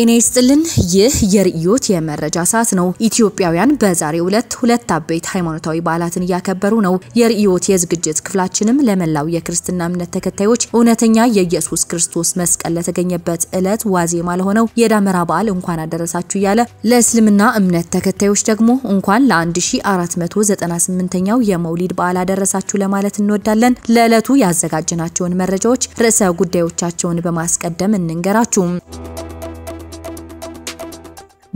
ጤና ይስጥልን። ይህ የርእዮት የመረጃ ሰዓት ነው። ኢትዮጵያውያን በዛሬው ዕለት ሁለት አበይት ሃይማኖታዊ በዓላትን እያከበሩ ነው። የርእዮት የዝግጅት ክፍላችንም ለመላው የክርስትና እምነት ተከታዮች እውነተኛ የኢየሱስ ክርስቶስ መስቀል ለተገኘበት ዕለት ዋዜማ ለሆነው የዳመራ በዓል እንኳን አደረሳችሁ እያለ ለእስልምና እምነት ተከታዮች ደግሞ እንኳን ለ1498ኛው የመውሊድ በዓል አደረሳችሁ ለማለት እንወዳለን። ለዕለቱ ያዘጋጅናቸውን መረጃዎች ርዕሰ ጉዳዮቻቸውን በማስቀደም እንንገራችሁም።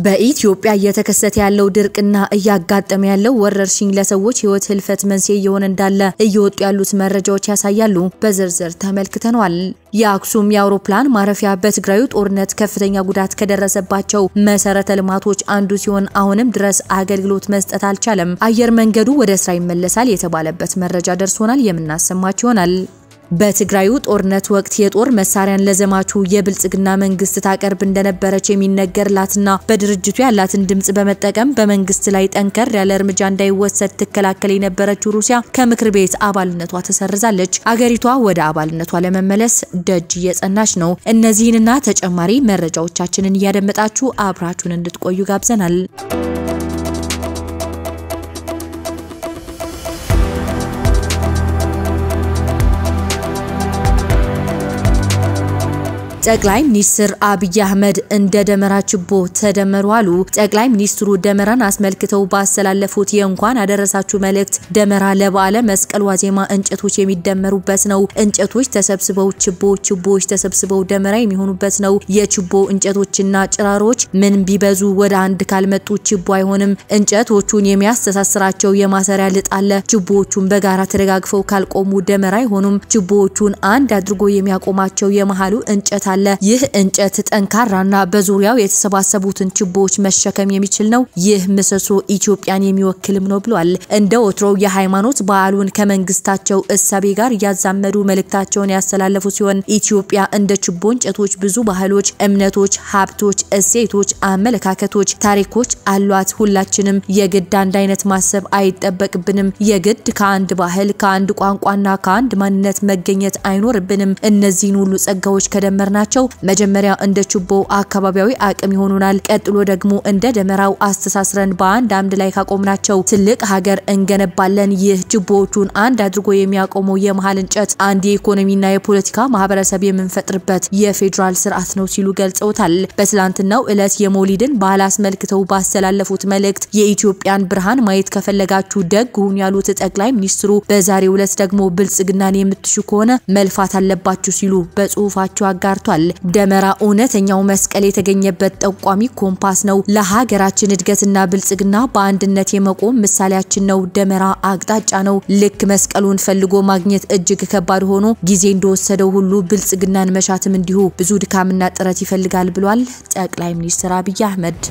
በኢትዮጵያ እየተከሰተ ያለው ድርቅና እያጋጠመ ያለው ወረርሽኝ ለሰዎች ህይወት ህልፈት መንስኤ እየሆነ እንዳለ እየወጡ ያሉት መረጃዎች ያሳያሉ። በዝርዝር ተመልክተነዋል። የአክሱም የአውሮፕላን ማረፊያ በትግራዩ ጦርነት ከፍተኛ ጉዳት ከደረሰባቸው መሰረተ ልማቶች አንዱ ሲሆን አሁንም ድረስ አገልግሎት መስጠት አልቻለም። አየር መንገዱ ወደ ስራ ይመለሳል የተባለበት መረጃ ደርሶናል፣ የምናሰማችሁ ይሆናል። በትግራዩ ጦርነት ወቅት የጦር መሳሪያን ለዘማቹ የብልጽግና መንግስት ታቀርብ እንደነበረች የሚነገርላትና በድርጅቱ ያላትን ድምጽ በመጠቀም በመንግስት ላይ ጠንከር ያለ እርምጃ እንዳይወሰድ ትከላከል የነበረችው ሩሲያ ከምክር ቤት አባልነቷ ተሰርዛለች። አገሪቷ ወደ አባልነቷ ለመመለስ ደጅ እየጸናች ነው። እነዚህንና ተጨማሪ መረጃዎቻችንን እያደመጣችሁ አብራችሁን እንድትቆዩ ጋብዘናል። ጠቅላይ ሚኒስትር አብይ አህመድ እንደ ደመራ ችቦ ተደመሩ አሉ። ጠቅላይ ሚኒስትሩ ደመራን አስመልክተው ባስተላለፉት የእንኳን አደረሳችሁ መልእክት ደመራ ለበዓለ መስቀል ዋዜማ እንጨቶች የሚደመሩበት ነው። እንጨቶች ተሰብስበው ችቦ፣ ችቦዎች ተሰብስበው ደመራ የሚሆኑበት ነው። የችቦ እንጨቶችና ጭራሮች ምን ቢበዙ ወደ አንድ ካልመጡ ችቦ አይሆንም። እንጨቶቹን የሚያስተሳስራቸው የማሰሪያ ልጥ አለ። ችቦዎቹን በጋራ ተደጋግፈው ካልቆሙ ደመራ አይሆኑም። ችቦዎቹን አንድ አድርጎ የሚያቆማቸው የመሃሉ እንጨት ሳለ ይህ እንጨት ጠንካራና በዙሪያው የተሰባሰቡትን ችቦዎች መሸከም የሚችል ነው። ይህ ምሰሶ ኢትዮጵያን የሚወክልም ነው ብሏል። እንደ ወትሮው የሃይማኖት በዓሉን ከመንግስታቸው እሳቤ ጋር እያዛመዱ መልእክታቸውን ያስተላለፉ ሲሆን ኢትዮጵያ እንደ ችቦ እንጨቶች ብዙ ባህሎች፣ እምነቶች፣ ሀብቶች፣ እሴቶች፣ አመለካከቶች፣ ታሪኮች አሏት። ሁላችንም የግድ አንድ አይነት ማሰብ አይጠበቅብንም። የግድ ከአንድ ባህል ከአንድ ቋንቋና ከአንድ ማንነት መገኘት አይኖርብንም። እነዚህን ሁሉ ጸጋዎች ከደመርና ናቸው። መጀመሪያ እንደ ችቦ አካባቢያዊ አቅም ይሆኑናል። ቀጥሎ ደግሞ እንደ ደመራው አስተሳስረን በአንድ አምድ ላይ ካቆምናቸው ትልቅ ሀገር እንገነባለን። ይህ ችቦዎቹን አንድ አድርጎ የሚያቆመው የመሀል እንጨት አንድ የኢኮኖሚና የፖለቲካ ማህበረሰብ የምንፈጥርበት የፌዴራል ስርዓት ነው ሲሉ ገልጸውታል። በትላንትናው ዕለት የሞሊድን ባህል አስመልክተው ባስተላለፉት መልእክት የኢትዮጵያን ብርሃን ማየት ከፈለጋችሁ ደግ ሁኑ ያሉት ጠቅላይ ሚኒስትሩ በዛሬው ውለት ደግሞ ብልጽግናን የምትሹ ከሆነ መልፋት አለባችሁ ሲሉ በጽሁፋቸው አጋርቷል። አስታውሷል። ደመራ እውነተኛው መስቀል የተገኘበት ጠቋሚ ኮምፓስ ነው። ለሀገራችን እድገትና ብልጽግና በአንድነት የመቆም ምሳሌያችን ነው። ደመራ አቅጣጫ ነው። ልክ መስቀሉን ፈልጎ ማግኘት እጅግ ከባድ ሆኖ ጊዜ እንደወሰደው ሁሉ ብልጽግናን መሻትም እንዲሁ ብዙ ድካምና ጥረት ይፈልጋል ብሏል ጠቅላይ ሚኒስትር አብይ አህመድ።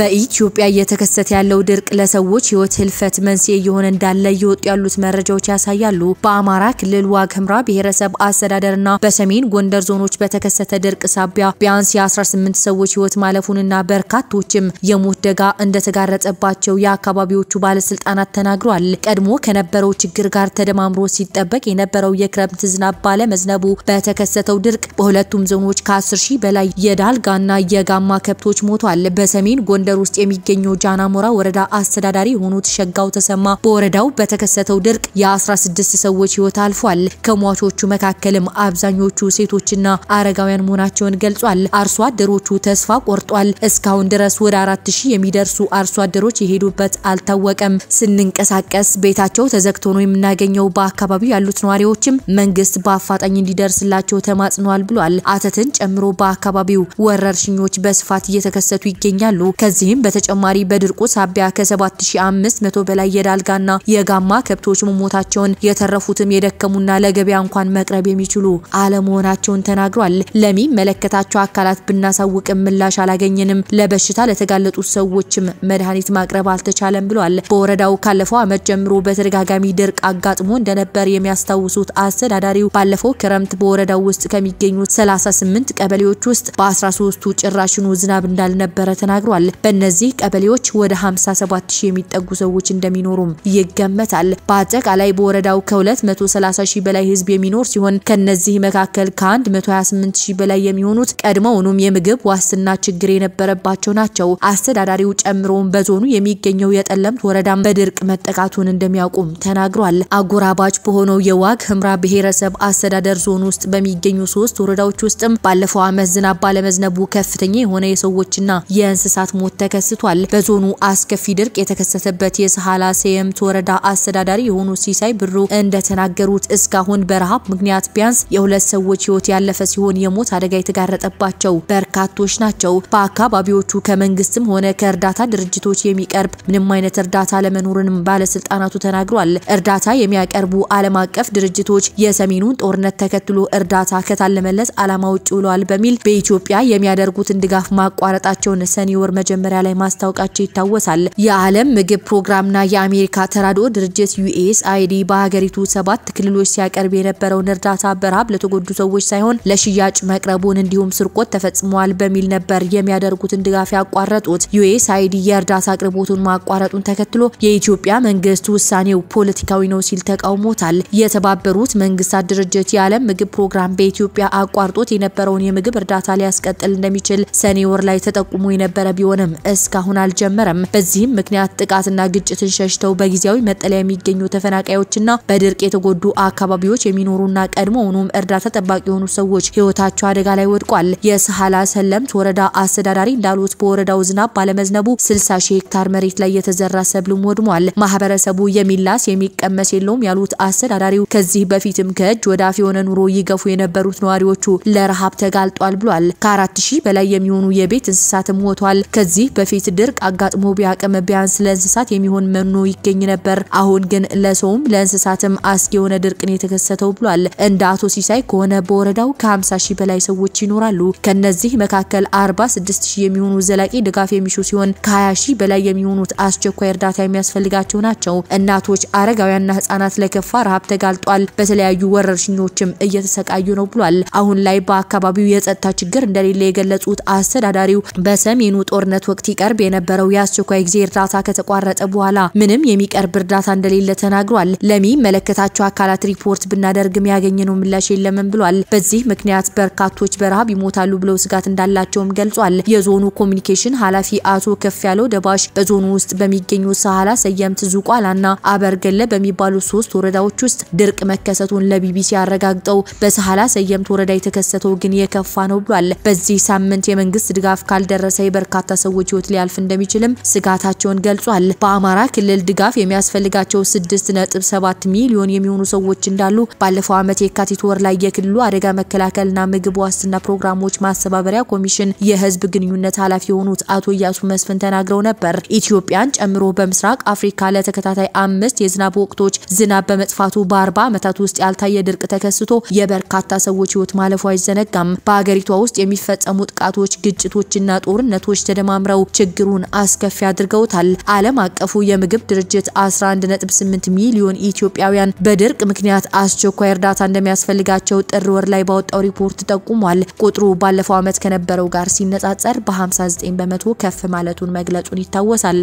በኢትዮጵያ እየተከሰተ ያለው ድርቅ ለሰዎች ህይወት ህልፈት መንስኤ እየሆነ እንዳለ እየወጡ ያሉት መረጃዎች ያሳያሉ። በአማራ ክልል ዋግ ህምራ ብሔረሰብ አስተዳደርና በሰሜን ጎንደር ዞኖች በተከሰተ ድርቅ ሳቢያ ቢያንስ የ18 ሰዎች ህይወት ማለፉንና በርካቶችም የሞት ደጋ እንደተጋረጠባቸው የአካባቢዎቹ ባለስልጣናት ተናግሯል። ቀድሞ ከነበረው ችግር ጋር ተደማምሮ ሲጠበቅ የነበረው የክረምት ዝናብ ባለመዝነቡ በተከሰተው ድርቅ በሁለቱም ዞኖች ከ10 ሺህ በላይ የዳልጋና የጋማ ከብቶች ሞቷል። በሰሜን ጎንደር ጎንደር ውስጥ የሚገኘው ጃናሞራ ወረዳ አስተዳዳሪ የሆኑት ሸጋው ተሰማ በወረዳው በተከሰተው ድርቅ የ16 ሰዎች ህይወት አልፏል። ከሟቾቹ መካከልም አብዛኞቹ ሴቶችና አረጋውያን መሆናቸውን ገልጿል። አርሶ አደሮቹ ተስፋ ቆርጧል። እስካሁን ድረስ ወደ 4000 የሚደርሱ አርሶ አደሮች የሄዱበት አልታወቀም። ስንንቀሳቀስ ቤታቸው ተዘግቶ ነው የምናገኘው። በአካባቢው ያሉት ነዋሪዎችም መንግስት በአፋጣኝ እንዲደርስላቸው ተማጽነዋል ብሏል። አተትን ጨምሮ በአካባቢው ወረርሽኞች በስፋት እየተከሰቱ ይገኛሉ። ከዚህ ከዚህም በተጨማሪ በድርቁ ሳቢያ ከ7500 በላይ የዳልጋና የጋማ ከብቶች መሞታቸውን የተረፉትም የደከሙና ለገበያ እንኳን መቅረብ የሚችሉ አለመሆናቸውን ተናግሯል። ለሚመለከታቸው አካላት ብናሳውቅም ምላሽ አላገኘንም፣ ለበሽታ ለተጋለጡ ሰዎችም መድኃኒት ማቅረብ አልተቻለም ብሏል። በወረዳው ካለፈው ዓመት ጀምሮ በተደጋጋሚ ድርቅ አጋጥሞ እንደነበር የሚያስታውሱት አስተዳዳሪው ባለፈው ክረምት በወረዳው ውስጥ ከሚገኙት 38 ቀበሌዎች ውስጥ በ13ቱ ጭራሽኑ ዝናብ እንዳልነበረ ተናግሯል። በእነዚህ ቀበሌዎች ወደ 57000 የሚጠጉ ሰዎች እንደሚኖሩም ይገመታል። በአጠቃላይ በወረዳው ከ230000 በላይ ህዝብ የሚኖር ሲሆን ከነዚህ መካከል ከ128000 በላይ የሚሆኑት ቀድሞውኑም የምግብ ዋስትና ችግር የነበረባቸው ናቸው። አስተዳዳሪው ጨምሮም በዞኑ የሚገኘው የጠለምት ወረዳም በድርቅ መጠቃቱን እንደሚያውቁም ተናግሯል። አጎራባች በሆነው የዋግ ህምራ ብሔረሰብ አስተዳደር ዞን ውስጥ በሚገኙ ሶስት ወረዳዎች ውስጥም ባለፈው ዓመት ዝናብ ባለመዝነቡ ከፍተኛ የሆነ የሰዎችና የእንስሳት ሞት ሞት ተከስቷል። በዞኑ አስከፊ ድርቅ የተከሰተበት የሰሃላ ሰየምት ወረዳ አስተዳዳሪ የሆኑ ሲሳይ ብሩ እንደተናገሩት እስካሁን በረሃብ ምክንያት ቢያንስ የሁለት ሰዎች ህይወት ያለፈ ሲሆን የሞት አደጋ የተጋረጠባቸው በርካቶች ናቸው። በአካባቢዎቹ ከመንግስትም ሆነ ከእርዳታ ድርጅቶች የሚቀርብ ምንም አይነት እርዳታ ለመኖርንም ባለስልጣናቱ ተናግሯል። እርዳታ የሚያቀርቡ ዓለም አቀፍ ድርጅቶች የሰሜኑን ጦርነት ተከትሎ እርዳታ ከታለመለት ዓላማ ውጭ ውለዋል በሚል በኢትዮጵያ የሚያደርጉትን ድጋፍ ማቋረጣቸውን ሰኔ ወር መጀመሪያ ላይ ማስታወቃቸው ይታወሳል። የዓለም ምግብ ፕሮግራምና የአሜሪካ ተራድኦ ድርጅት ዩኤስ አይዲ በሀገሪቱ ሰባት ክልሎች ሲያቀርብ የነበረውን እርዳታ በረሃብ ለተጎዱ ሰዎች ሳይሆን ለሽያጭ መቅረቡን እንዲሁም ስርቆት ተፈጽመዋል በሚል ነበር የሚያደርጉትን ድጋፍ ያቋረጡት። ዩኤስ አይዲ የእርዳታ አቅርቦቱን ማቋረጡን ተከትሎ የኢትዮጵያ መንግስት ውሳኔው ፖለቲካዊ ነው ሲል ተቃውሞታል። የተባበሩት መንግስታት ድርጅት የዓለም ምግብ ፕሮግራም በኢትዮጵያ አቋርጦት የነበረውን የምግብ እርዳታ ሊያስቀጥል እንደሚችል ሰኔ ወር ላይ ተጠቁሞ የነበረ ቢሆንም ቢሆንም እስካሁን አልጀመረም። በዚህም ምክንያት ጥቃትና ግጭትን ሸሽተው በጊዜያዊ መጠለያ የሚገኙ ተፈናቃዮችና በድርቅ የተጎዱ አካባቢዎች የሚኖሩና ቀድሞውኑም እርዳታ ጠባቂ የሆኑ ሰዎች ህይወታቸው አደጋ ላይ ወድቋል። የሰሃላ ሰለምት ወረዳ አስተዳዳሪ እንዳሉት በወረዳው ዝናብ ባለመዝነቡ 60 ሺህ ሄክታር መሬት ላይ የተዘራ ሰብልም ወድሟል። ማህበረሰቡ የሚላስ የሚቀመስ የለውም ያሉት አስተዳዳሪው ከዚህ በፊትም ከእጅ ወዳፍ የሆነ ኑሮ ይገፉ የነበሩት ነዋሪዎቹ ለረሃብ ተጋልጧል ብሏል። ከአራት ሺህ በላይ የሚሆኑ የቤት እንስሳትም ሞቷል። ከዚህ ከዚህ በፊት ድርቅ አጋጥሞ ቢያቅም ቢያንስ ለእንስሳት የሚሆን መኖ ይገኝ ነበር። አሁን ግን ለሰውም ለእንስሳትም አስጊ የሆነ ድርቅን የተከሰተው ብሏል። እንደ አቶ ሲሳይ ከሆነ በወረዳው ከ50 ሺህ በላይ ሰዎች ይኖራሉ። ከነዚህ መካከል 46 ሺህ የሚሆኑ ዘላቂ ድጋፍ የሚሹ ሲሆን ከ20 ሺህ በላይ የሚሆኑት አስቸኳይ እርዳታ የሚያስፈልጋቸው ናቸው። እናቶች፣ አረጋውያንና ህጻናት ለከፋ ረሃብ ተጋልጧል። በተለያዩ ወረርሽኞችም እየተሰቃዩ ነው ብሏል። አሁን ላይ በአካባቢው የጸጥታ ችግር እንደሌለ የገለጹት አስተዳዳሪው በሰሜኑ ጦርነት ወቅት ይቀርብ የነበረው የአስቸኳይ ጊዜ እርዳታ ከተቋረጠ በኋላ ምንም የሚቀርብ እርዳታ እንደሌለ ተናግሯል። ለሚመለከታቸው አካላት ሪፖርት ብናደርግም ያገኘነው ምላሽ የለምም ብሏል። በዚህ ምክንያት በርካቶች በረሃብ ይሞታሉ ብለው ስጋት እንዳላቸውም ገልጿል። የዞኑ ኮሚኒኬሽን ኃላፊ አቶ ከፍ ያለው ደባሽ በዞኑ ውስጥ በሚገኙ ሳህላ፣ ሰየምት፣ ዙቋላና አበርገለ በሚባሉ ሶስት ወረዳዎች ውስጥ ድርቅ መከሰቱን ለቢቢሲ አረጋግጠው በሳህላ ሰየምት ወረዳ የተከሰተው ግን የከፋ ነው ብሏል። በዚህ ሳምንት የመንግስት ድጋፍ ካልደረሰ የበርካታ ሰዎች ሰዎች ህይወት ሊያልፍ እንደሚችልም ስጋታቸውን ገልጿል። በአማራ ክልል ድጋፍ የሚያስፈልጋቸው 6.7 ሚሊዮን የሚሆኑ ሰዎች እንዳሉ ባለፈው ዓመት የካቲት ወር ላይ የክልሉ አደጋ መከላከልና ምግብ ዋስትና ፕሮግራሞች ማስተባበሪያ ኮሚሽን የህዝብ ግንኙነት ኃላፊ የሆኑት አቶ እያሱ መስፍን ተናግረው ነበር። ኢትዮጵያን ጨምሮ በምስራቅ አፍሪካ ለተከታታይ አምስት የዝናብ ወቅቶች ዝናብ በመጥፋቱ በአርባ ዓመታት ውስጥ ያልታየ ድርቅ ተከስቶ የበርካታ ሰዎች ህይወት ማለፉ አይዘነጋም። በአገሪቷ ውስጥ የሚፈጸሙ ጥቃቶች፣ ግጭቶችና ጦርነቶች ተደማምረ ጨምረው ችግሩን አስከፊ አድርገውታል። ዓለም አቀፉ የምግብ ድርጅት 11.8 ሚሊዮን ኢትዮጵያውያን በድርቅ ምክንያት አስቸኳይ እርዳታ እንደሚያስፈልጋቸው ጥር ወር ላይ ባወጣው ሪፖርት ጠቁሟል። ቁጥሩ ባለፈው ዓመት ከነበረው ጋር ሲነጻጸር በ59 በመቶ ከፍ ማለቱን መግለጹን ይታወሳል።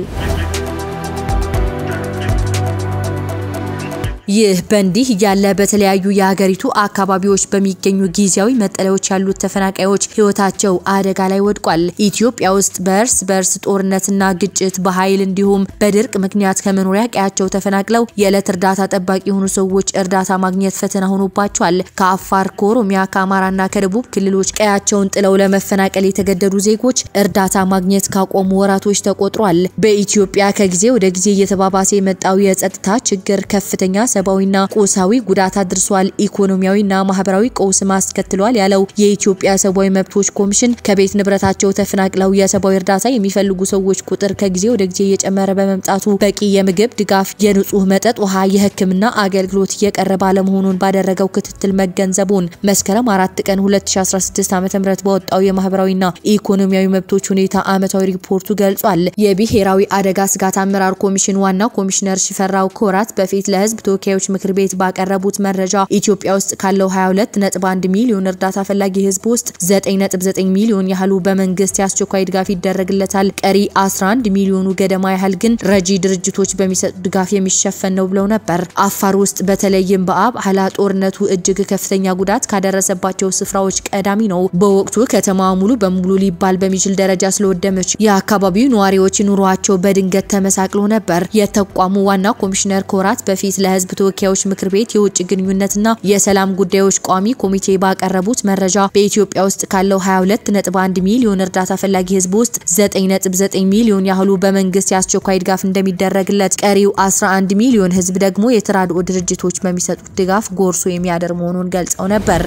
ይህ በእንዲህ እያለ በተለያዩ የሀገሪቱ አካባቢዎች በሚገኙ ጊዜያዊ መጠለያዎች ያሉት ተፈናቃዮች ህይወታቸው አደጋ ላይ ወድቋል። ኢትዮጵያ ውስጥ በእርስ በእርስ ጦርነትና ግጭት በኃይል እንዲሁም በድርቅ ምክንያት ከመኖሪያ ቀያቸው ተፈናቅለው የዕለት እርዳታ ጠባቂ የሆኑ ሰዎች እርዳታ ማግኘት ፈተና ሆኖባቸዋል። ከአፋር፣ ከኦሮሚያ፣ ከአማራና ከደቡብ ክልሎች ቀያቸውን ጥለው ለመፈናቀል የተገደዱ ዜጎች እርዳታ ማግኘት ካቆሙ ወራቶች ተቆጥሯል። በኢትዮጵያ ከጊዜ ወደ ጊዜ እየተባባሰ የመጣው የጸጥታ ችግር ከፍተኛ ሰብአዊና ቁሳዊ ጉዳት አድርሷል፣ ኢኮኖሚያዊና ማህበራዊ ቀውስም አስከትሏል ያለው የኢትዮጵያ ሰብአዊ መብቶች ኮሚሽን ከቤት ንብረታቸው ተፈናቅለው የሰብአዊ እርዳታ የሚፈልጉ ሰዎች ቁጥር ከጊዜ ወደ ጊዜ እየጨመረ በመምጣቱ በቂ የምግብ ድጋፍ፣ የንጹህ መጠጥ ውሃ፣ የሕክምና አገልግሎት እየቀረበ አለመሆኑን ባደረገው ክትትል መገንዘቡን መስከረም አራት ቀን 2016 ዓ ም በወጣው የማህበራዊና ኢኮኖሚያዊ መብቶች ሁኔታ አመታዊ ሪፖርቱ ገልጿል። የብሔራዊ አደጋ ስጋት አመራር ኮሚሽን ዋና ኮሚሽነር ሽፈራው ኮራት በፊት ለህዝብ ቶኪ ተወካዮች ምክር ቤት ባቀረቡት መረጃ ኢትዮጵያ ውስጥ ካለው 22.1 ሚሊዮን እርዳታ ፈላጊ ህዝብ ውስጥ 9.9 ሚሊዮን ያህሉ በመንግስት የአስቸኳይ ድጋፍ ይደረግለታል። ቀሪ 11 ሚሊዮኑ ገደማ ያህል ግን ረጂ ድርጅቶች በሚሰጡ ድጋፍ የሚሸፈን ነው ብለው ነበር። አፋር ውስጥ በተለይም በአብዓላ ጦርነቱ እጅግ ከፍተኛ ጉዳት ካደረሰባቸው ስፍራዎች ቀዳሚ ነው። በወቅቱ ከተማ ሙሉ በሙሉ ሊባል በሚችል ደረጃ ስለወደመች የአካባቢው ነዋሪዎች ኑሯቸው በድንገት ተመሳቅሎ ነበር። የተቋሙ ዋና ኮሚሽነር ከወራት በፊት ለህዝብ ተወካዮች ምክር ቤት የውጭ ግንኙነትና የሰላም ጉዳዮች ቋሚ ኮሚቴ ባቀረቡት መረጃ በኢትዮጵያ ውስጥ ካለው 22.1 ሚሊዮን እርዳታ ፈላጊ ህዝብ ውስጥ 9.9 ሚሊዮን ያህሉ በመንግስት የአስቸኳይ ድጋፍ እንደሚደረግለት፣ ቀሪው 11 ሚሊዮን ህዝብ ደግሞ የተራድኦ ድርጅቶች በሚሰጡት ድጋፍ ጎርሶ የሚያደር መሆኑን ገልጸው ነበር።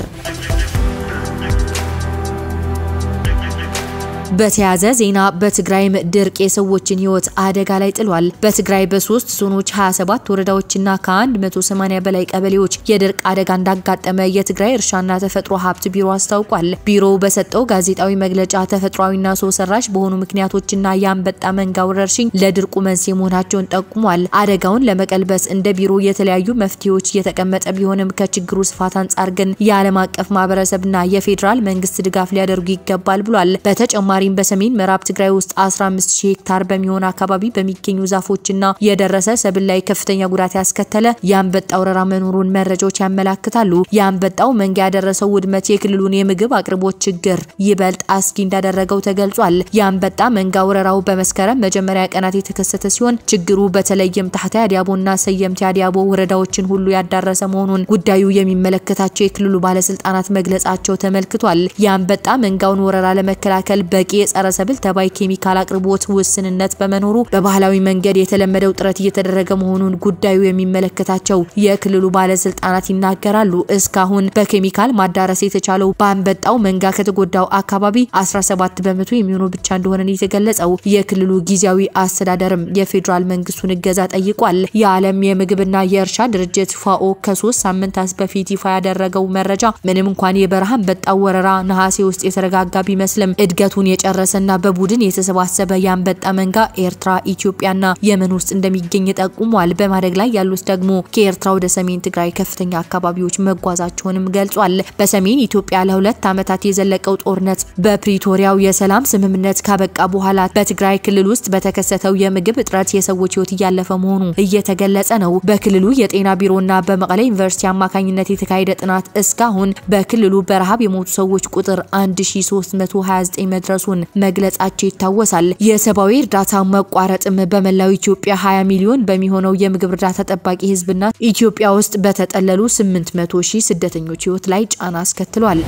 በተያዘ ዜና በትግራይም ድርቅ የሰዎችን ህይወት አደጋ ላይ ጥሏል። በትግራይ በሶስት ዞኖች 27 ወረዳዎችና ከ180 በላይ ቀበሌዎች የድርቅ አደጋ እንዳጋጠመ የትግራይ እርሻና ተፈጥሮ ሀብት ቢሮ አስታውቋል። ቢሮው በሰጠው ጋዜጣዊ መግለጫ ተፈጥሯዊና ሰው ሰራሽ በሆኑ ምክንያቶችና የአንበጣ መንጋ ወረርሽኝ ለድርቁ መንስኤ መሆናቸውን ጠቁሟል። አደጋውን ለመቀልበስ እንደ ቢሮ የተለያዩ መፍትሄዎች እየተቀመጠ ቢሆንም ከችግሩ ስፋት አንጻር ግን የዓለም አቀፍ ማህበረሰብና የፌዴራል መንግስት ድጋፍ ሊያደርጉ ይገባል ብሏል። በተጨማ በተጨማሪም በሰሜን ምዕራብ ትግራይ ውስጥ 15 ሄክታር በሚሆን አካባቢ በሚገኙ ዛፎችና የደረሰ ሰብል ላይ ከፍተኛ ጉዳት ያስከተለ የአንበጣ ወረራ መኖሩን መረጃዎች ያመላክታሉ። የአንበጣው መንጋ ያደረሰው ውድመት የክልሉን የምግብ አቅርቦት ችግር ይበልጥ አስጊ እንዳደረገው ተገልጿል። የአንበጣ መንጋ ወረራው በመስከረም መጀመሪያ ቀናት የተከሰተ ሲሆን ችግሩ በተለይም ታህታ አዲያቦና ሰየምቲ አዲያቦ ወረዳዎችን ሁሉ ያዳረሰ መሆኑን ጉዳዩ የሚመለከታቸው የክልሉ ባለስልጣናት መግለጻቸው ተመልክቷል። የአንበጣ መንጋውን ወረራ ለመከላከል በ በቂ የጸረ ሰብል ተባይ ኬሚካል አቅርቦት ውስንነት በመኖሩ በባህላዊ መንገድ የተለመደው ጥረት እየተደረገ መሆኑን ጉዳዩ የሚመለከታቸው የክልሉ ባለስልጣናት ይናገራሉ። እስካሁን በኬሚካል ማዳረስ የተቻለው በአንበጣው መንጋ ከተጎዳው አካባቢ 17 በመቶ የሚሆኑ ብቻ እንደሆነ ነው የተገለጸው። የክልሉ ጊዜያዊ አስተዳደርም የፌዴራል መንግስቱን እገዛ ጠይቋል። የዓለም የምግብና የእርሻ ድርጅት ፋኦ ከሶስት ሳምንታት በፊት ይፋ ያደረገው መረጃ ምንም እንኳን የበረሃ አንበጣ ወረራ ነሐሴ ውስጥ የተረጋጋ ቢመስልም እድገቱን የጨረሰና በቡድን የተሰባሰበ የአንበጣ መንጋ ኤርትራ፣ ኢትዮጵያና የመን ውስጥ እንደሚገኝ ጠቁሟል። በማደግ ላይ ያሉት ደግሞ ከኤርትራ ወደ ሰሜን ትግራይ ከፍተኛ አካባቢዎች መጓዛቸውንም ገልጿል። በሰሜን ኢትዮጵያ ለሁለት ዓመታት የዘለቀው ጦርነት በፕሪቶሪያው የሰላም ስምምነት ካበቃ በኋላ በትግራይ ክልል ውስጥ በተከሰተው የምግብ እጥረት የሰዎች ህይወት እያለፈ መሆኑ እየተገለጸ ነው። በክልሉ የጤና ቢሮና በመቀለ ዩኒቨርሲቲ አማካኝነት የተካሄደ ጥናት እስካሁን በክልሉ በረሃብ የሞቱ ሰዎች ቁጥር 1329 መድረሱ መድረሱን መግለጻቸው ይታወሳል። የሰብአዊ እርዳታ መቋረጥም በመላው ኢትዮጵያ 20 ሚሊዮን በሚሆነው የምግብ እርዳታ ጠባቂ ህዝብና ኢትዮጵያ ውስጥ በተጠለሉ 800 ሺህ ስደተኞች ህይወት ላይ ጫና አስከትሏል።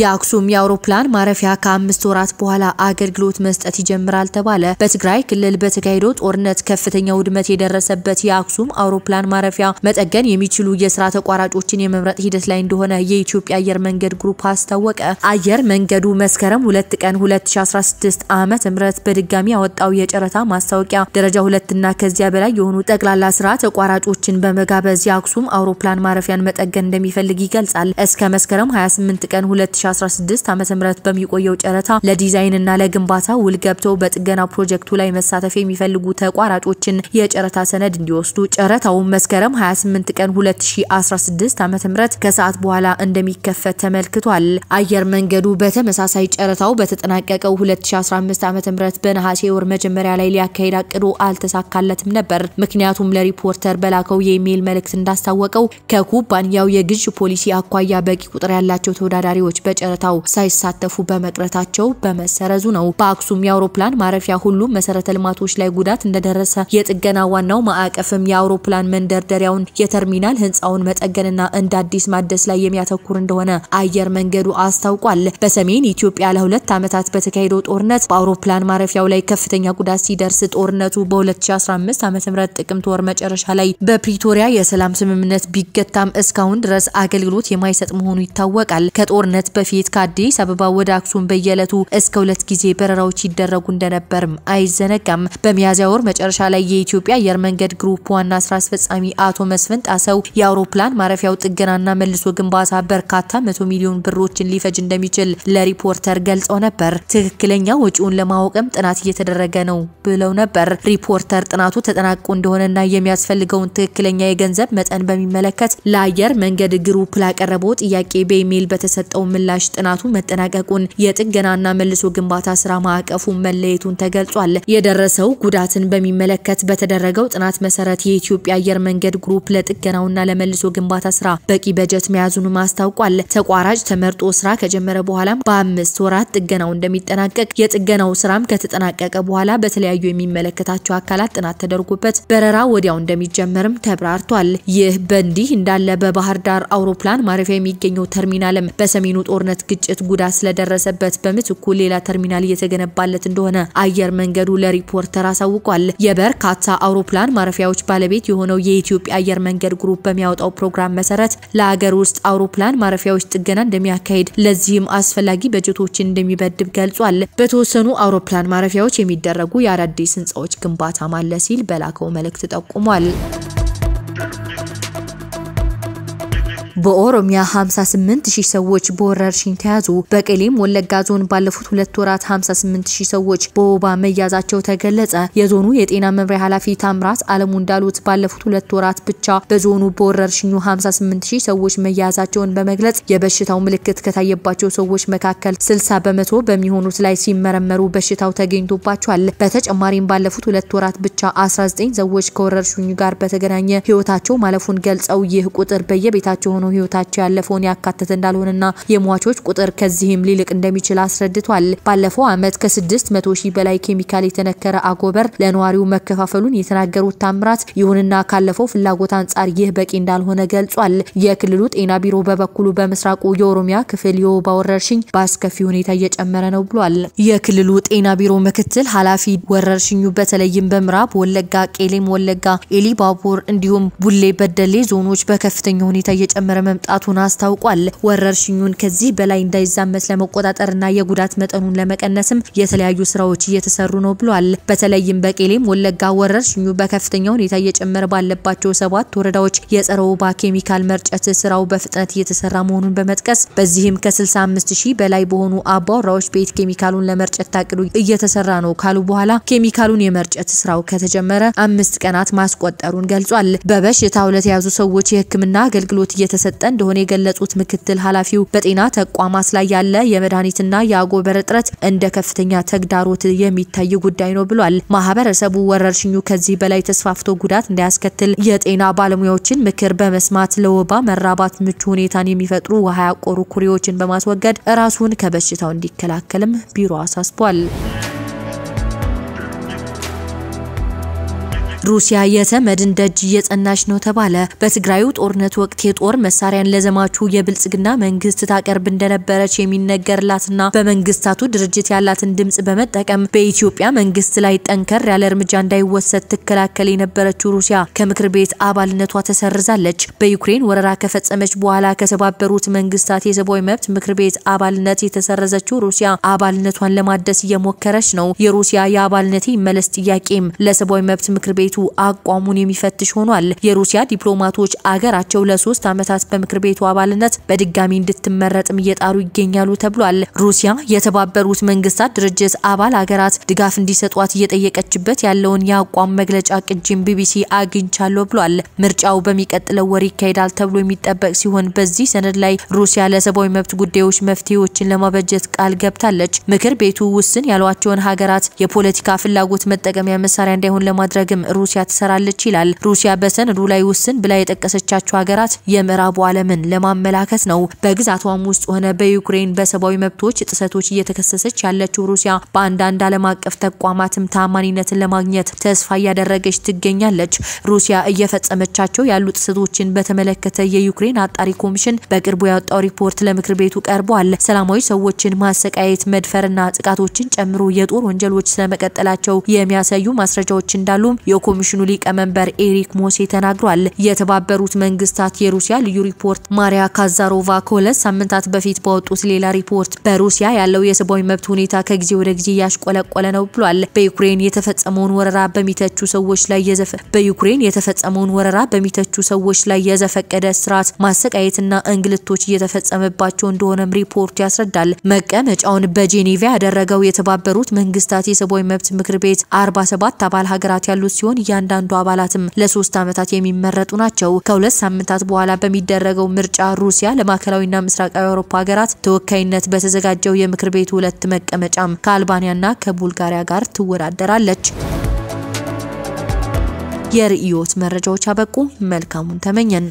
የአክሱም የአውሮፕላን ማረፊያ ከአምስት ወራት በኋላ አገልግሎት መስጠት ይጀምራል ተባለ። በትግራይ ክልል በተካሄደው ጦርነት ከፍተኛ ውድመት የደረሰበት የአክሱም አውሮፕላን ማረፊያ መጠገን የሚችሉ የስራ ተቋራጮችን የመምረጥ ሂደት ላይ እንደሆነ የኢትዮጵያ አየር መንገድ ግሩፕ አስታወቀ። አየር መንገዱ መስከረም ሁለት ቀን 2016 ዓመተ ምህረት በድጋሚ ያወጣው የጨረታ ማስታወቂያ ደረጃ ሁለትና ከዚያ በላይ የሆኑ ጠቅላላ ስራ ተቋራጮችን በመጋበዝ የአክሱም አውሮፕላን ማረፊያን መጠገን እንደሚፈልግ ይገልጻል። እስከ መስከረም 28 ቀን 2016 ዓ ም በሚቆየው ጨረታ ለዲዛይንና ለግንባታ ውል ገብተው በጥገና ፕሮጀክቱ ላይ መሳተፍ የሚፈልጉ ተቋራጮችን የጨረታ ሰነድ እንዲወስዱ ጨረታው መስከረም 28 ቀን 2016 ዓ ም ከሰዓት በኋላ እንደሚከፈት ተመልክቷል። አየር መንገዱ በተመሳሳይ ጨረታው በተጠናቀቀው 2015 ዓ ም በነሐሴ ወር መጀመሪያ ላይ ሊያካሄድ አቅዶ አልተሳካለትም ነበር። ምክንያቱም ለሪፖርተር በላከው የኢሜይል መልእክት እንዳስታወቀው ከኩባንያው የግዥ ፖሊሲ አኳያ በቂ ቁጥር ያላቸው ተወዳዳሪዎች በጨረታው ሳይሳተፉ በመቅረታቸው በመሰረዙ ነው። በአክሱም የአውሮፕላን ማረፊያ ሁሉም መሰረተ ልማቶች ላይ ጉዳት እንደደረሰ የጥገና ዋናው ማዕቀፍም የአውሮፕላን መንደርደሪያውን የተርሚናል ህንፃውን መጠገንና እንደ አዲስ ማደስ ላይ የሚያተኩር እንደሆነ አየር መንገዱ አስታውቋል። በሰሜን ኢትዮጵያ ለሁለት ዓመታት በተካሄደው ጦርነት በአውሮፕላን ማረፊያው ላይ ከፍተኛ ጉዳት ሲደርስ ጦርነቱ በ2015 ዓ ም ጥቅምት ወር መጨረሻ ላይ በፕሪቶሪያ የሰላም ስምምነት ቢገታም እስካሁን ድረስ አገልግሎት የማይሰጥ መሆኑ ይታወቃል። ከጦርነት በፊት ከአዲስ አበባ ወደ አክሱም በየዕለቱ እስከ ሁለት ጊዜ በረራዎች ይደረጉ እንደነበርም አይዘነጋም። በሚያዝያ ወር መጨረሻ ላይ የኢትዮጵያ አየር መንገድ ግሩፕ ዋና ስራ አስፈጻሚ አቶ መስፍን ጣሰው የአውሮፕላን ማረፊያው ጥገናና መልሶ ግንባታ በርካታ መቶ ሚሊዮን ብሮችን ሊፈጅ እንደሚችል ለሪፖርተር ገልጸው ነበር። ትክክለኛ ወጪውን ለማወቅም ጥናት እየተደረገ ነው ብለው ነበር። ሪፖርተር ጥናቱ ተጠናቆ እንደሆነና የሚያስፈልገውን ትክክለኛ የገንዘብ መጠን በሚመለከት ለአየር መንገድ ግሩፕ ላቀረበው ጥያቄ በኢሜይል በተሰጠው ምላ ምላሽ ጥናቱ መጠናቀቁን የጥገናና መልሶ ግንባታ ስራ ማዕቀፉ መለየቱን ተገልጿል። የደረሰው ጉዳትን በሚመለከት በተደረገው ጥናት መሰረት የኢትዮጵያ አየር መንገድ ግሩፕ ለጥገናውና ለመልሶ ግንባታ ስራ በቂ በጀት መያዙንም አስታውቋል። ተቋራጭ ተመርጦ ስራ ከጀመረ በኋላም በአምስት ወራት ጥገናው እንደሚጠናቀቅ የጥገናው ስራም ከተጠናቀቀ በኋላ በተለያዩ የሚመለከታቸው አካላት ጥናት ተደርጎበት በረራ ወዲያው እንደሚጀመርም ተብራርቷል። ይህ በእንዲህ እንዳለ በባህር ዳር አውሮፕላን ማረፊያ የሚገኘው ተርሚናልም በሰሜኑ ጦር በጦርነት ግጭት ጉዳት ስለደረሰበት በምትኩ ሌላ ተርሚናል እየተገነባለት እንደሆነ አየር መንገዱ ለሪፖርተር አሳውቋል። የበርካታ አውሮፕላን ማረፊያዎች ባለቤት የሆነው የኢትዮጵያ አየር መንገድ ግሩፕ በሚያወጣው ፕሮግራም መሰረት ለአገር ውስጥ አውሮፕላን ማረፊያዎች ጥገና እንደሚያካሄድ ለዚህም አስፈላጊ በጀቶችን እንደሚበድብ ገልጿል። በተወሰኑ አውሮፕላን ማረፊያዎች የሚደረጉ የአዳዲስ ህንፃዎች ግንባታ ማለ ሲል በላከው መልእክት ጠቁሟል። በኦሮሚያ 58 ሺህ ሰዎች በወረርሽኝ ተያዙ። በቀሌም ወለጋ ዞን ባለፉት ሁለት ወራት 58 ሺህ ሰዎች በወባ መያዛቸው ተገለጸ። የዞኑ የጤና መምሪያ ኃላፊ ታምራት አለሙ እንዳሉት ባለፉት ሁለት ወራት ብቻ በዞኑ በወረርሽኙ 58 ሺህ ሰዎች መያዛቸውን በመግለጽ የበሽታው ምልክት ከታየባቸው ሰዎች መካከል 60 በመቶ በሚሆኑት ላይ ሲመረመሩ በሽታው ተገኝቶባቸዋል። በተጨማሪም ባለፉት ሁለት ወራት ብቻ 19 ሰዎች ከወረርሽኙ ጋር በተገናኘ ህይወታቸው ማለፉን ገልጸው ይህ ቁጥር በየቤታቸው ሆኖ ነው ህይወታቸው ያለፈውን ያካተተ እንዳልሆነና የሟቾች ቁጥር ከዚህም ሊልቅ እንደሚችል አስረድቷል። ባለፈው ዓመት ከስድስት መቶ ሺህ በላይ ኬሚካል የተነከረ አጎበር ለነዋሪው መከፋፈሉን የተናገሩት ታምራት፣ ይሁንና ካለፈው ፍላጎት አንጻር ይህ በቂ እንዳልሆነ ገልጿል። የክልሉ ጤና ቢሮ በበኩሉ በምስራቁ የኦሮሚያ ክፍል የወባ ወረርሽኝ በአስከፊ ሁኔታ እየጨመረ ነው ብሏል። የክልሉ ጤና ቢሮ ምክትል ኃላፊ ወረርሽኙ በተለይም በምዕራብ ወለጋ፣ ቄሌም ወለጋ፣ ኤሊ ባቡር እንዲሁም ቡሌ በደሌ ዞኖች በከፍተኛ ሁኔታ እየጨመረ እየጨመረ መምጣቱን አስታውቋል። ወረርሽኙን ከዚህ በላይ እንዳይዛመት ለመቆጣጠርና የጉዳት መጠኑን ለመቀነስም የተለያዩ ስራዎች እየተሰሩ ነው ብሏል። በተለይም በቄሌም ወለጋ ወረርሽኙ በከፍተኛ ሁኔታ እየጨመረ ባለባቸው ሰባት ወረዳዎች የጸረ ወባ ኬሚካል መርጨት ስራው በፍጥነት እየተሰራ መሆኑን በመጥቀስ በዚህም ከ65 ሺህ በላይ በሆኑ አባወራዎች ቤት ኬሚካሉን ለመርጨት ታቅዱ እየተሰራ ነው ካሉ በኋላ ኬሚካሉን የመርጨት ስራው ከተጀመረ አምስት ቀናት ማስቆጠሩን ገልጿል። በበሽታው ለተያዙ ሰዎች የህክምና አገልግሎት እየተ እየተሰጠ እንደሆነ የገለጹት ምክትል ኃላፊው በጤና ተቋማት ላይ ያለ የመድኃኒትና የአጎበር እጥረት እንደ ከፍተኛ ተግዳሮት የሚታይ ጉዳይ ነው ብሏል። ማህበረሰቡ ወረርሽኙ ከዚህ በላይ ተስፋፍቶ ጉዳት እንዳያስከትል የጤና ባለሙያዎችን ምክር በመስማት ለወባ መራባት ምቹ ሁኔታን የሚፈጥሩ ውሃ ያቆሩ ኩሬዎችን በማስወገድ ራሱን ከበሽታው እንዲከላከልም ቢሮ አሳስቧል። ሩሲያ የተመድን ደጅ እየጸናች ነው ተባለ። በትግራዩ ጦርነት ወቅት የጦር መሳሪያን ለዘማቹ የብልጽግና መንግስት ታቀርብ እንደነበረች የሚነገርላትና በመንግስታቱ ድርጅት ያላትን ድምጽ በመጠቀም በኢትዮጵያ መንግስት ላይ ጠንከር ያለ እርምጃ እንዳይወሰድ ትከላከል የነበረችው ሩሲያ ከምክር ቤት አባልነቷ ተሰርዛለች። በዩክሬን ወረራ ከፈጸመች በኋላ ከተባበሩት መንግስታት የሰብአዊ መብት ምክር ቤት አባልነት የተሰረዘችው ሩሲያ አባልነቷን ለማደስ እየሞከረች ነው። የሩሲያ የአባልነት ይመለስ ጥያቄም ለሰብአዊ መብት ምክር ቤት ቤቱ አቋሙን የሚፈትሽ ሆኗል። የሩሲያ ዲፕሎማቶች አገራቸው ለሶስት ዓመታት በምክር ቤቱ አባልነት በድጋሚ እንድትመረጥም እየጣሩ ይገኛሉ ተብሏል። ሩሲያ የተባበሩት መንግስታት ድርጅት አባል አገራት ድጋፍ እንዲሰጧት እየጠየቀችበት ያለውን የአቋም መግለጫ ቅጂም ቢቢሲ አግኝቻለሁ ብሏል። ምርጫው በሚቀጥለው ወር ይካሄዳል ተብሎ የሚጠበቅ ሲሆን በዚህ ሰነድ ላይ ሩሲያ ለሰብአዊ መብት ጉዳዮች መፍትሄዎችን ለማበጀት ቃል ገብታለች። ምክር ቤቱ ውስን ያሏቸውን ሀገራት የፖለቲካ ፍላጎት መጠቀሚያ መሳሪያ እንዳይሆን ለማድረግም ሩሲያ ትሰራለች ይላል። ሩሲያ በሰነዱ ላይ ውስን ብላ የጠቀሰቻቸው ሀገራት የምዕራቡ ዓለምን ለማመላከት ነው። በግዛቷም ውስጥ ሆነ በዩክሬን በሰብአዊ መብቶች ጥሰቶች እየተከሰሰች ያለችው ሩሲያ በአንዳንድ ዓለም አቀፍ ተቋማትም ታማኒነትን ለማግኘት ተስፋ እያደረገች ትገኛለች። ሩሲያ እየፈጸመቻቸው ያሉ ጥሰቶችን በተመለከተ የዩክሬን አጣሪ ኮሚሽን በቅርቡ ያወጣው ሪፖርት ለምክር ቤቱ ቀርቧል። ሰላማዊ ሰዎችን ማሰቃየት፣ መድፈርና ጥቃቶችን ጨምሮ የጦር ወንጀሎች ስለመቀጠላቸው የሚያሳዩ ማስረጃዎች እንዳሉም ኮሚሽኑ ሊቀመንበር ኤሪክ ሞሴ ተናግሯል። የተባበሩት መንግስታት የሩሲያ ልዩ ሪፖርት ማሪያ ካዛሮቫ ከሁለት ሳምንታት በፊት ባወጡት ሌላ ሪፖርት በሩሲያ ያለው የሰብአዊ መብት ሁኔታ ከጊዜ ወደ ጊዜ እያሽቆለቆለ ነው ብሏል። በዩክሬን የተፈጸመውን ወረራ በሚተቹ ሰዎች ላይ የዘፈ በዩክሬን የተፈጸመውን ወረራ በሚተቹ ሰዎች ላይ የዘፈቀደ ስርዓት ማሰቃየትና እንግልቶች እየተፈጸመባቸው እንደሆነም ሪፖርቱ ያስረዳል። መቀመጫውን በጄኔቫ ያደረገው የተባበሩት መንግስታት የሰብአዊ መብት ምክር ቤት 47 አባል ሀገራት ያሉት ሲሆን ሲሆን እያንዳንዱ አባላትም ለሶስት ዓመታት የሚመረጡ ናቸው። ከሁለት ሳምንታት በኋላ በሚደረገው ምርጫ ሩሲያ ለማዕከላዊና ምስራቃዊ አውሮፓ ሀገራት ተወካይነት በተዘጋጀው የምክር ቤቱ ሁለት መቀመጫም ከአልባንያና ከቡልጋሪያ ጋር ትወዳደራለች። የርዕዮት መረጃዎች አበቁ። መልካሙን ተመኘን።